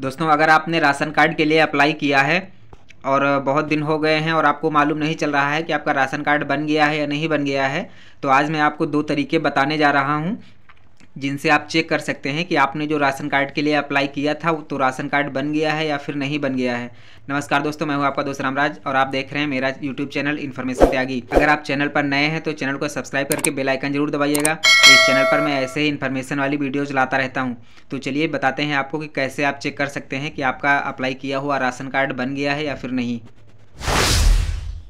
दोस्तों अगर आपने राशन कार्ड के लिए अप्लाई किया है और बहुत दिन हो गए हैं और आपको मालूम नहीं चल रहा है कि आपका राशन कार्ड बन गया है या नहीं बन गया है तो आज मैं आपको दो तरीके बताने जा रहा हूँ जिनसे आप चेक कर सकते हैं कि आपने जो राशन कार्ड के लिए अप्लाई किया था तो राशन कार्ड बन गया है या फिर नहीं बन गया है नमस्कार दोस्तों मैं हूं आपका दोस्त रामराज और आप देख रहे हैं मेरा यूट्यूब चैनल इन्फॉर्मेशन त्यागी अगर आप चैनल पर नए हैं तो चैनल को सब्सक्राइब करके बेलाइकन जरूर दबाइएगा इस चैनल पर मैं ऐसे ही इन्फॉर्मेशन वाली वीडियोज़ लाता रहता हूँ तो चलिए बताते हैं आपको कि कैसे आप चेक कर सकते हैं कि आपका अप्लाई किया हुआ राशन कार्ड बन गया है या फिर नहीं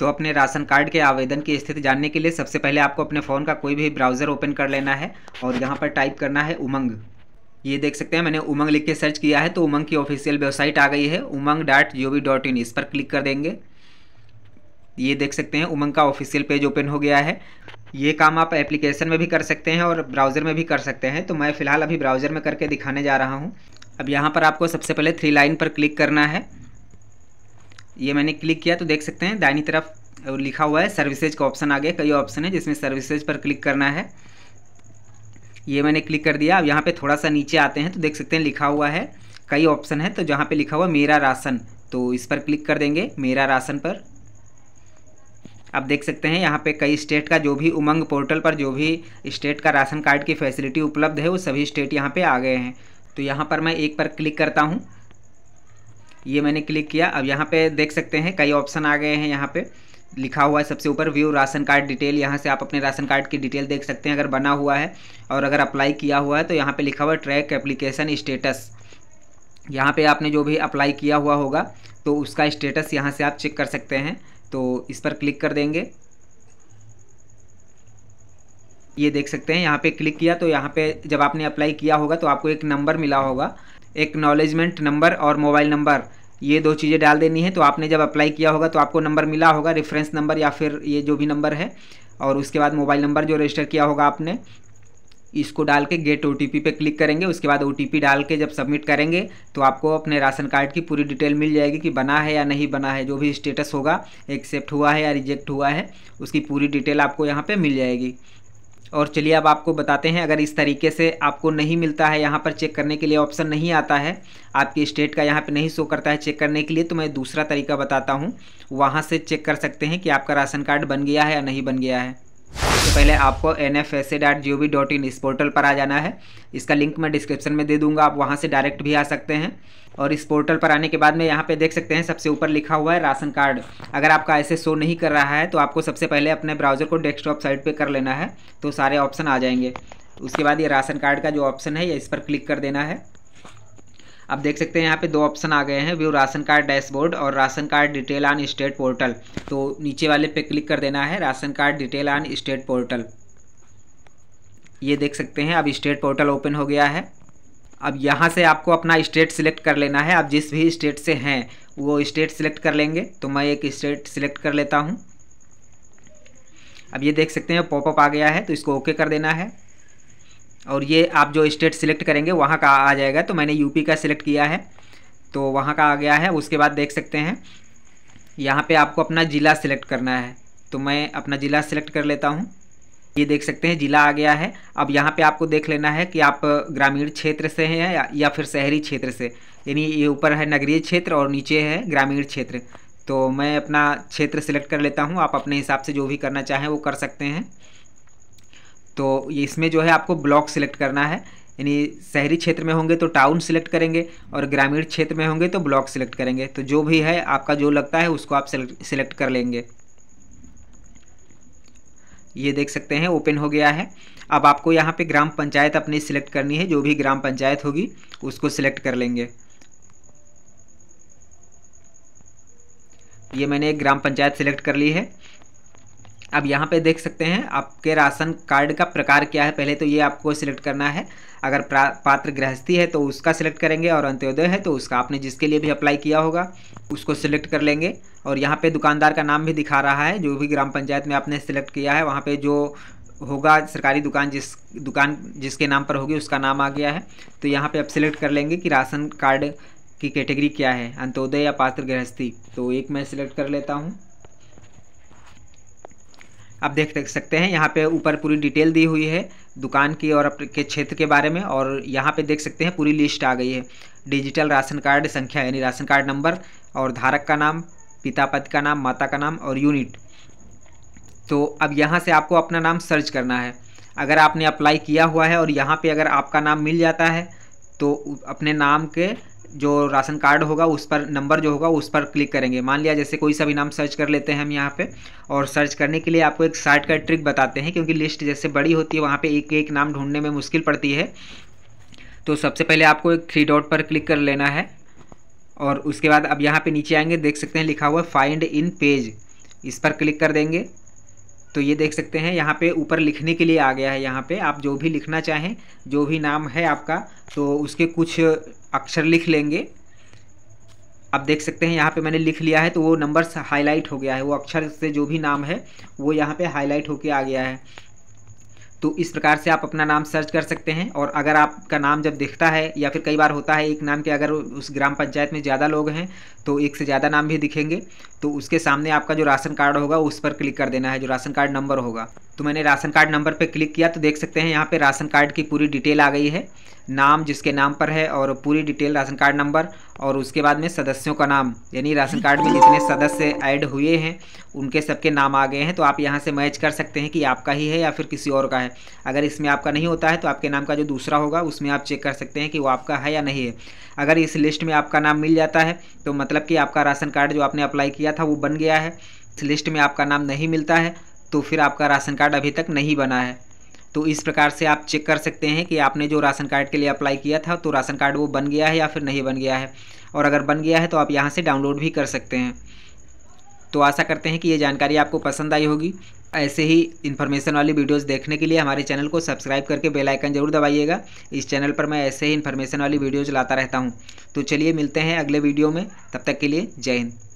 तो अपने राशन कार्ड के आवेदन की स्थिति जानने के लिए सबसे पहले आपको अपने फ़ोन का कोई भी ब्राउज़र ओपन कर लेना है और यहाँ पर टाइप करना है उमंग ये देख सकते हैं मैंने उमंग लिख के सर्च किया है तो उमंग की ऑफिशियल वेबसाइट आ गई है Umang dot G O V dot in इस पर क्लिक कर देंगे ये देख सकते हैं उमंग का ऑफिशियल पेज ओपन हो गया है ये काम आप एप्लीकेशन में भी कर सकते हैं और ब्राउज़र में भी कर सकते हैं तो मैं फ़िलहाल अभी ब्राउज़र में करके दिखाने जा रहा हूँ अब यहाँ पर आपको सबसे पहले थ्री लाइन पर क्लिक करना है ये मैंने क्लिक किया तो देख सकते हैं दाहिनी तरफ लिखा हुआ है सर्विसेज का ऑप्शन आ गया कई ऑप्शन है जिसमें सर्विसेज पर क्लिक करना है ये मैंने क्लिक कर दिया अब यहाँ पे थोड़ा सा नीचे आते हैं तो देख सकते हैं लिखा हुआ है कई ऑप्शन है तो जहाँ पे लिखा हुआ मेरा राशन तो इस पर क्लिक कर देंगे मेरा राशन पर आप देख सकते हैं यहाँ पे कई स्टेट का जो भी उमंग पोर्टल पर जो भी स्टेट का राशन कार्ड की फैसिलिटी उपलब्ध है वो सभी स्टेट यहाँ पर आ गए हैं तो यहाँ पर मैं एक पर क्लिक करता हूँ ये मैंने क्लिक किया अब यहाँ पे देख सकते हैं कई ऑप्शन आ गए हैं यहाँ पे लिखा हुआ है सबसे ऊपर व्यू राशन कार्ड डिटेल यहाँ से आप अपने राशन कार्ड की डिटेल देख सकते हैं अगर बना हुआ है और अगर अप्लाई किया हुआ है तो यहाँ पे लिखा हुआ है ट्रैक एप्लीकेशन स्टेटस यहाँ पे आपने जो भी अप्लाई किया हुआ होगा तो उसका स्टेटस यहाँ से आप चेक कर सकते हैं तो इस पर क्लिक कर देंगे ये देख सकते हैं यहाँ पे क्लिक किया तो यहाँ पे जब आपने अप्लाई किया होगा तो आपको एक नंबर मिला होगा एक्नॉलेजमेंट नंबर और मोबाइल नंबर ये दो चीज़ें डाल देनी है तो आपने जब अप्लाई किया होगा तो आपको नंबर मिला होगा रेफरेंस नंबर या फिर ये जो भी नंबर है और उसके बाद मोबाइल नंबर जो रजिस्टर किया होगा आपने इसको डाल के गेट ओ पे क्लिक करेंगे उसके बाद ओ डाल के जब सबमिट करेंगे तो आपको अपने राशन कार्ड की पूरी डिटेल मिल जाएगी कि बना है या नहीं बना है जो भी स्टेटस होगा एक्सेप्ट हुआ है या रिजेक्ट हुआ है उसकी पूरी डिटेल आपको यहाँ पर मिल जाएगी और चलिए अब आपको बताते हैं अगर इस तरीके से आपको नहीं मिलता है यहाँ पर चेक करने के लिए ऑप्शन नहीं आता है आपके स्टेट का यहाँ पे नहीं शो करता है चेक करने के लिए तो मैं दूसरा तरीका बताता हूँ वहाँ से चेक कर सकते हैं कि आपका राशन कार्ड बन गया है या नहीं बन गया है तो पहले आपको N F S A dot G O V dot in इस पोर्टल पर आ जाना है इसका लिंक मैं डिस्क्रिप्शन में दे दूंगा आप वहाँ से डायरेक्ट भी आ सकते हैं और इस पोर्टल पर आने के बाद में यहाँ पे देख सकते हैं सबसे ऊपर लिखा हुआ है राशन कार्ड अगर आपका ऐसे शो नहीं कर रहा है तो आपको सबसे पहले अपने ब्राउज़र को डेस्कटॉप साइड पे कर लेना है तो सारे ऑप्शन आ जाएंगे उसके बाद ये राशन कार्ड का जो ऑप्शन है ये इस पर क्लिक कर देना है आप देख सकते हैं यहाँ पे दो ऑप्शन आ गए हैं व्यू राशन कार्ड डैशबोर्ड और ration card detail on state portal तो नीचे वाले पे क्लिक कर देना है ration card detail on state portal ये देख सकते हैं अब स्टेट पोर्टल ओपन हो गया है अब यहाँ से आपको अपना स्टेट सिलेक्ट कर लेना है आप जिस भी स्टेट से हैं वो स्टेट सिलेक्ट कर लेंगे तो मैं एक स्टेट सिलेक्ट कर लेता हूँ अब ये देख सकते हैं पॉपअप आ गया है तो इसको ओके कर देना है और ये आप जो स्टेट सिलेक्ट करेंगे वहाँ का आ जाएगा तो मैंने यूपी का सिलेक्ट किया है तो वहाँ का आ गया है उसके बाद देख सकते हैं यहाँ पे आपको अपना ज़िला सिलेक्ट करना है तो मैं अपना ज़िला सिलेक्ट कर लेता हूँ ये देख सकते हैं ज़िला आ गया है अब यहाँ पे आपको देख लेना है कि आप ग्रामीण क्षेत्र से हैं या, या फिर शहरी क्षेत्र से यानी ये ऊपर है नगरीय क्षेत्र और नीचे है ग्रामीण क्षेत्र तो मैं अपना क्षेत्र सिलेक्ट कर लेता हूँ आप अपने हिसाब से जो भी करना चाहें वो कर सकते हैं तो इसमें जो है आपको ब्लॉक सिलेक्ट करना है यानी शहरी क्षेत्र में होंगे तो टाउन सिलेक्ट करेंगे और ग्रामीण क्षेत्र में होंगे तो ब्लॉक सिलेक्ट करेंगे तो जो भी है आपका जो लगता है उसको आप सिलेक्ट कर लेंगे ये देख सकते हैं ओपन हो गया है अब आपको यहाँ पे ग्राम पंचायत अपनी सिलेक्ट करनी है जो भी ग्राम पंचायत होगी उसको सिलेक्ट कर लेंगे ये मैंने एक ग्राम पंचायत सिलेक्ट कर ली है अब यहाँ पे देख सकते हैं आपके राशन कार्ड का प्रकार क्या है पहले तो ये आपको सिलेक्ट करना है अगर पात्र गृहस्थी है तो उसका सिलेक्ट करेंगे और अंत्योदय है तो उसका आपने जिसके लिए भी अप्लाई किया होगा उसको सिलेक्ट कर लेंगे और यहाँ पे दुकानदार का नाम भी दिखा रहा है जो भी ग्राम पंचायत में आपने सिलेक्ट किया है वहाँ पर जो होगा सरकारी दुकान जिस दुकान जिसके नाम पर होगी उसका नाम आ गया है तो यहाँ पर आप सिलेक्ट कर लेंगे कि राशन कार्ड की कैटेगरी क्या है अंत्योदय या पात्र गृहस्थी तो एक मैं सिलेक्ट कर लेता हूँ आप देख सकते हैं यहाँ पे ऊपर पूरी डिटेल दी हुई है दुकान की और आपके क्षेत्र के बारे में और यहाँ पे देख सकते हैं पूरी लिस्ट आ गई है डिजिटल राशन कार्ड संख्या यानी राशन कार्ड नंबर और धारक का नाम पिता पति का नाम माता का नाम और यूनिट तो अब यहाँ से आपको अपना नाम सर्च करना है अगर आपने अप्लाई किया हुआ है और यहाँ पर अगर आपका नाम मिल जाता है तो अपने नाम के जो राशन कार्ड होगा उस पर नंबर जो होगा उस पर क्लिक करेंगे मान लिया जैसे कोई सा भी नाम सर्च कर लेते हैं हम यहाँ पे और सर्च करने के लिए आपको एक साइट का ट्रिक बताते हैं क्योंकि लिस्ट जैसे बड़ी होती है वहाँ पे एक एक नाम ढूंढने में मुश्किल पड़ती है तो सबसे पहले आपको एक थ्री डॉट पर क्लिक कर लेना है और उसके बाद अब यहाँ पर नीचे आएंगे देख सकते हैं लिखा हुआ फाइंड इन पेज इस पर क्लिक कर देंगे तो ये देख सकते हैं यहाँ पे ऊपर लिखने के लिए आ गया है यहाँ पे आप जो भी लिखना चाहें जो भी नाम है आपका तो उसके कुछ अक्षर लिख लेंगे आप देख सकते हैं यहाँ पे मैंने लिख लिया है तो वो नंबर हाईलाइट हो गया है वो अक्षर से जो भी नाम है वो यहाँ पे हाईलाइट होके आ गया है तो इस प्रकार से आप अपना नाम सर्च कर सकते हैं और अगर आपका नाम जब दिखता है या फिर कई बार होता है एक नाम के अगर उस ग्राम पंचायत में ज़्यादा लोग हैं तो एक से ज़्यादा नाम भी दिखेंगे तो उसके सामने आपका जो राशन कार्ड होगा उस पर क्लिक कर देना है जो राशन कार्ड नंबर होगा तो मैंने राशन कार्ड नंबर पर क्लिक किया तो देख सकते हैं यहाँ पर राशन कार्ड की पूरी डिटेल आ गई है नाम जिसके नाम पर है और पूरी डिटेल राशन कार्ड नंबर और उसके बाद में सदस्यों का नाम यानी राशन कार्ड में जितने सदस्य ऐड हुए हैं उनके सबके नाम आ गए हैं तो आप यहाँ से मैच कर सकते हैं कि आपका ही है या फिर किसी और का है अगर इसमें आपका नहीं होता है तो आपके नाम का जो दूसरा होगा उसमें आप चेक कर सकते हैं कि वो आपका है या नहीं है अगर इस लिस्ट में आपका नाम मिल जाता है तो मतलब कि आपका राशन कार्ड जो आपने अप्लाई किया था वो बन गया है इस लिस्ट में आपका नाम नहीं मिलता है तो फिर आपका राशन कार्ड अभी तक नहीं बना है तो इस प्रकार से आप चेक कर सकते हैं कि आपने जो राशन कार्ड के लिए अप्लाई किया था तो राशन कार्ड वो बन गया है या फिर नहीं बन गया है और अगर बन गया है तो आप यहाँ से डाउनलोड भी कर सकते हैं तो आशा करते हैं कि ये जानकारी आपको पसंद आई होगी ऐसे ही इन्फॉर्मेशन वाली वीडियोस देखने के लिए हमारे चैनल को सब्सक्राइब करके बेल आइकन जरूर दबाइएगा इस चैनल पर मैं ऐसे ही इन्फॉर्मेशन वाली वीडियोज़ लाता रहता हूँ तो चलिए मिलते हैं अगले वीडियो में तब तक के लिए जय हिंद